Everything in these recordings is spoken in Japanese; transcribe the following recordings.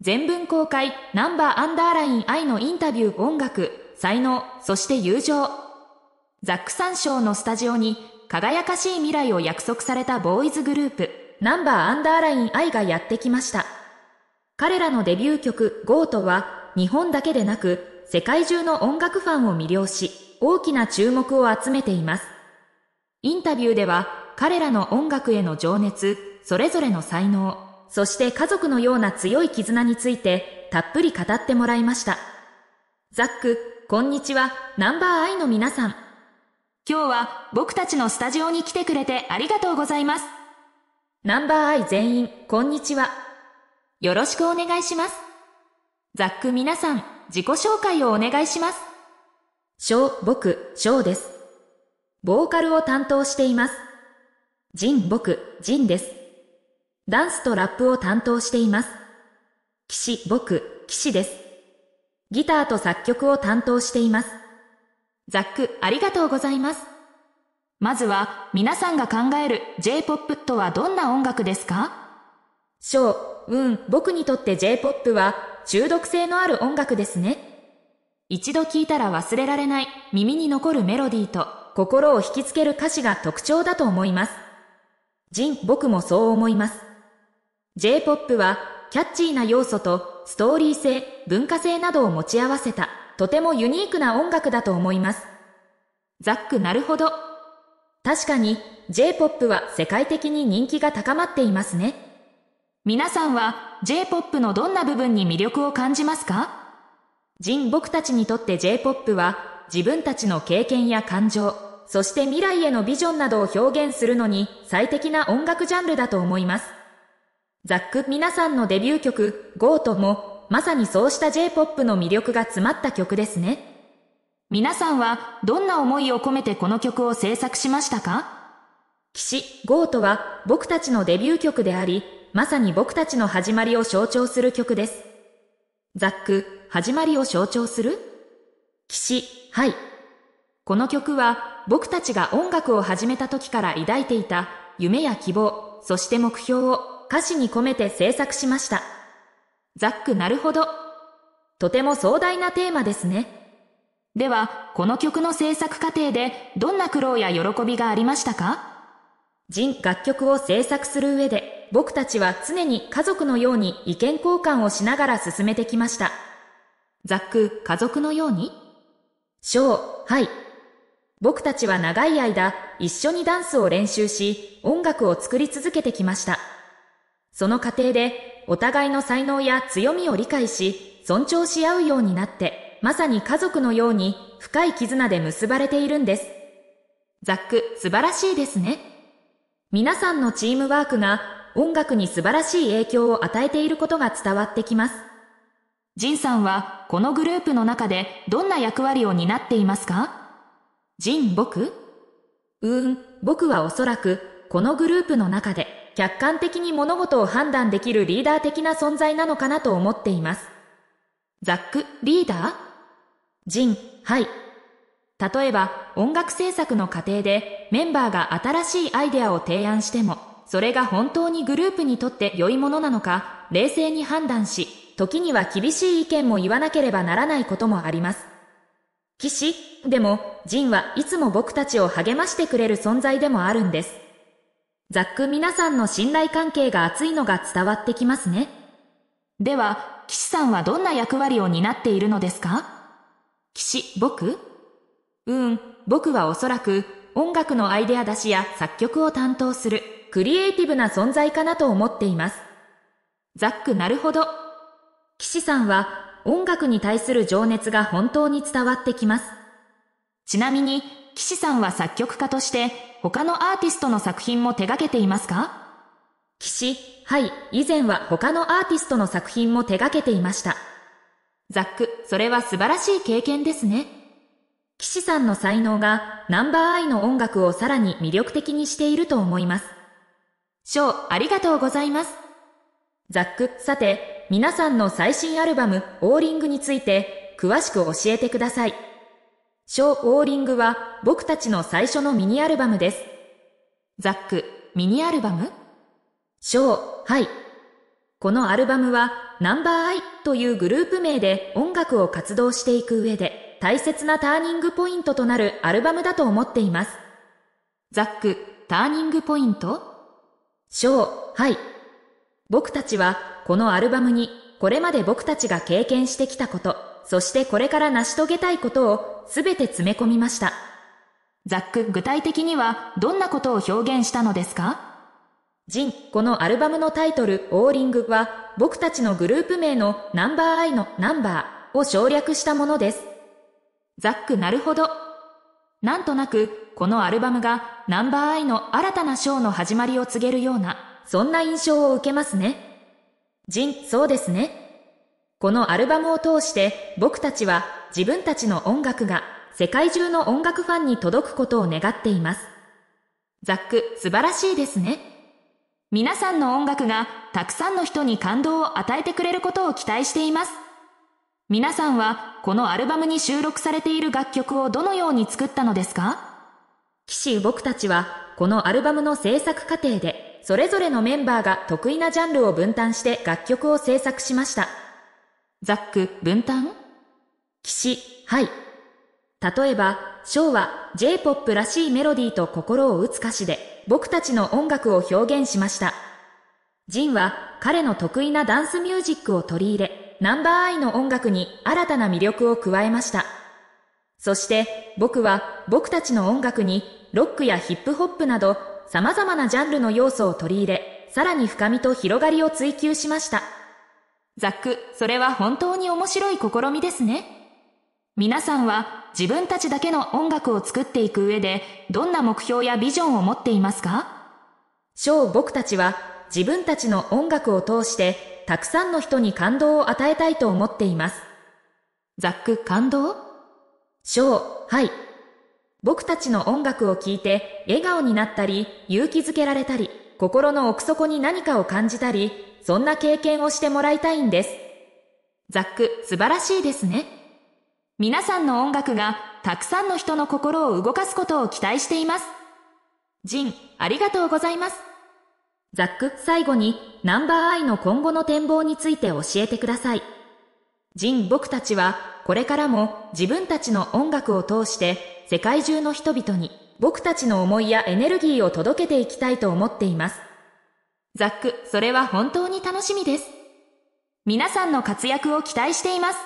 全文公開ナンバーアンダーライン愛のインタビュー音楽才能そして友情ザック三章のスタジオに輝かしい未来を約束されたボーイズグループナンバーアンダーライン愛がやってきました彼らのデビュー曲 GO とは日本だけでなく世界中の音楽ファンを魅了し大きな注目を集めていますインタビューでは彼らの音楽への情熱それぞれの才能そして家族のような強い絆についてたっぷり語ってもらいました。ザック、こんにちは、ナンバーアイの皆さん。今日は僕たちのスタジオに来てくれてありがとうございます。ナンバーアイ全員、こんにちは。よろしくお願いします。ザック皆さん、自己紹介をお願いします。小、僕、小です。ボーカルを担当しています。ジン、僕、ジンです。ダンスとラップを担当しています。騎士、僕、騎士です。ギターと作曲を担当しています。ザック、ありがとうございます。まずは、皆さんが考える J-POP とはどんな音楽ですかショー、うん、僕にとって J-POP は中毒性のある音楽ですね。一度聴いたら忘れられない耳に残るメロディーと心を引きつける歌詞が特徴だと思います。ジン、僕もそう思います。J-POP はキャッチーな要素とストーリー性、文化性などを持ち合わせたとてもユニークな音楽だと思います。ザックなるほど。確かに J-POP は世界的に人気が高まっていますね。皆さんは J-POP のどんな部分に魅力を感じますか人僕たちにとって J-POP は自分たちの経験や感情、そして未来へのビジョンなどを表現するのに最適な音楽ジャンルだと思います。ザック皆さんのデビュー曲、GO トも、まさにそうした J-POP の魅力が詰まった曲ですね。皆さんは、どんな思いを込めてこの曲を制作しましたか騎士、GO とは、僕たちのデビュー曲であり、まさに僕たちの始まりを象徴する曲です。ザック、始まりを象徴する騎士、はい。この曲は、僕たちが音楽を始めた時から抱いていた、夢や希望、そして目標を、歌詞に込めて制作しました。ザックなるほど。とても壮大なテーマですね。では、この曲の制作過程でどんな苦労や喜びがありましたか人楽曲を制作する上で、僕たちは常に家族のように意見交換をしながら進めてきました。ザック、家族のように章、はい。僕たちは長い間、一緒にダンスを練習し、音楽を作り続けてきました。その過程で、お互いの才能や強みを理解し、尊重し合うようになって、まさに家族のように深い絆で結ばれているんです。ザック、素晴らしいですね。皆さんのチームワークが音楽に素晴らしい影響を与えていることが伝わってきます。ジンさんはこのグループの中でどんな役割を担っていますかジン、僕うーん、僕はおそらくこのグループの中で客観的に物事を判断できるリーダー的な存在なのかなと思っています。ザック、リーダージン、はい。例えば、音楽制作の過程でメンバーが新しいアイデアを提案しても、それが本当にグループにとって良いものなのか、冷静に判断し、時には厳しい意見も言わなければならないこともあります。騎士でも、ジンはいつも僕たちを励ましてくれる存在でもあるんです。ざっく皆さんの信頼関係が厚いのが伝わってきますね。では、岸さんはどんな役割を担っているのですか岸、僕うん、僕はおそらく音楽のアイデア出しや作曲を担当するクリエイティブな存在かなと思っています。ざっくなるほど。岸さんは音楽に対する情熱が本当に伝わってきます。ちなみに、岸さんは作曲家として他のアーティストの作品も手掛けていますか岸、はい、以前は他のアーティストの作品も手掛けていました。ザック、それは素晴らしい経験ですね。岸さんの才能がナンバーアイの音楽をさらに魅力的にしていると思います。ショー、ありがとうございます。ザック、さて、皆さんの最新アルバム、オーリングについて、詳しく教えてください。ショー・オーリングは僕たちの最初のミニアルバムです。ザック、ミニアルバムショー、はい。このアルバムはナンバーアイというグループ名で音楽を活動していく上で大切なターニングポイントとなるアルバムだと思っています。ザック、ターニングポイントショー、はい。僕たちはこのアルバムにこれまで僕たちが経験してきたこと、そしてこれから成し遂げたいことをすべて詰め込みました。ざっく具体的にはどんなことを表現したのですかジン、このアルバムのタイトル、オーリングは、僕たちのグループ名のナンバーアイのナンバーを省略したものです。ざっくなるほど。なんとなく、このアルバムがナンバーアイの新たなショーの始まりを告げるような、そんな印象を受けますね。ジン、そうですね。このアルバムを通して僕たちは自分たちの音楽が世界中の音楽ファンに届くことを願っています。ザック、素晴らしいですね。皆さんの音楽がたくさんの人に感動を与えてくれることを期待しています。皆さんはこのアルバムに収録されている楽曲をどのように作ったのですか騎士僕たちはこのアルバムの制作過程でそれぞれのメンバーが得意なジャンルを分担して楽曲を制作しました。ざっく、分担士、はい。例えば、昭和、J-POP らしいメロディーと心を打つ歌詞で、僕たちの音楽を表現しました。ジンは、彼の得意なダンスミュージックを取り入れ、ナンバーアイの音楽に新たな魅力を加えました。そして、僕は、僕たちの音楽に、ロックやヒップホップなど、様々なジャンルの要素を取り入れ、さらに深みと広がりを追求しました。ザック、それは本当に面白い試みですね。皆さんは自分たちだけの音楽を作っていく上で、どんな目標やビジョンを持っていますか小僕たちは自分たちの音楽を通して、たくさんの人に感動を与えたいと思っています。ザック、感動小、はい。僕たちの音楽を聴いて、笑顔になったり、勇気づけられたり、心の奥底に何かを感じたり、そんな経験をしてもらいたいんです。ザック、素晴らしいですね。皆さんの音楽がたくさんの人の心を動かすことを期待しています。ジン、ありがとうございます。ザック、最後にナンバーアイの今後の展望について教えてください。ジン、僕たちはこれからも自分たちの音楽を通して世界中の人々に僕たちの思いやエネルギーを届けていきたいと思っています。ザック、それは本当に楽しみです。皆さんの活躍を期待しています。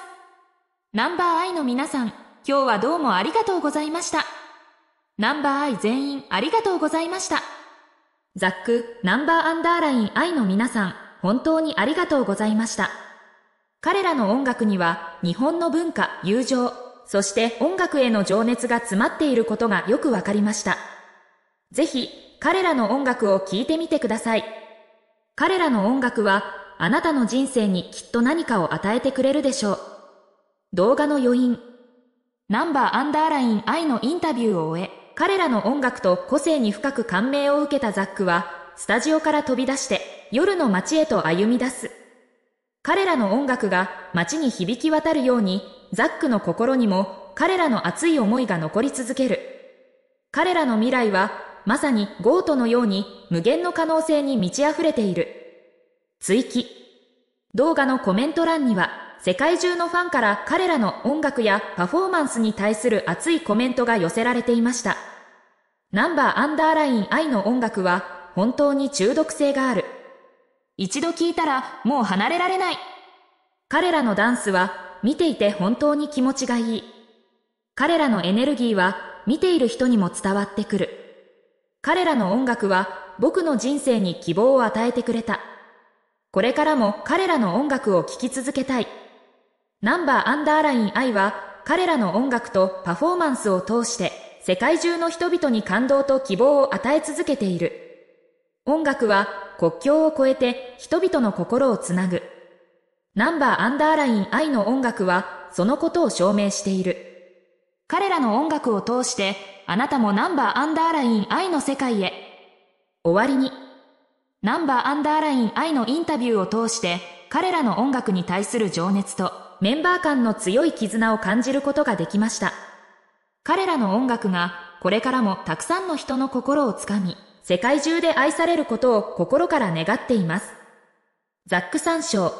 ナンバーアイの皆さん、今日はどうもありがとうございました。ナンバーアイ全員ありがとうございました。ザック、ナンバーアンダーラインイの皆さん、本当にありがとうございました。彼らの音楽には、日本の文化、友情、そして音楽への情熱が詰まっていることがよくわかりました。ぜひ、彼らの音楽を聴いてみてください。彼らの音楽はあなたの人生にきっと何かを与えてくれるでしょう。動画の余韻。ナンバーアンダーライン愛のインタビューを終え、彼らの音楽と個性に深く感銘を受けたザックは、スタジオから飛び出して夜の街へと歩み出す。彼らの音楽が街に響き渡るように、ザックの心にも彼らの熱い思いが残り続ける。彼らの未来はまさにゴートのように無限の可能性に満ち溢れている。追記。動画のコメント欄には、世界中のファンから彼らの音楽やパフォーマンスに対する熱いコメントが寄せられていました。ナンバーアンダーライン愛の音楽は本当に中毒性がある。一度聴いたらもう離れられない。彼らのダンスは見ていて本当に気持ちがいい。彼らのエネルギーは見ている人にも伝わってくる。彼らの音楽は僕の人生に希望を与えてくれた。これからも彼らの音楽を聴き続けたい。ナンバーアンダーライン愛は彼らの音楽とパフォーマンスを通して世界中の人々に感動と希望を与え続けている。音楽は国境を越えて人々の心をつなぐ。ナンバーアンダーライン愛の音楽はそのことを証明している。彼らの音楽を通して、あなたもナンバーアンダーライン愛の世界へ。終わりに。ナンバーアンダーライン愛のインタビューを通して、彼らの音楽に対する情熱と、メンバー間の強い絆を感じることができました。彼らの音楽が、これからもたくさんの人の心をつかみ、世界中で愛されることを心から願っています。ザック参照。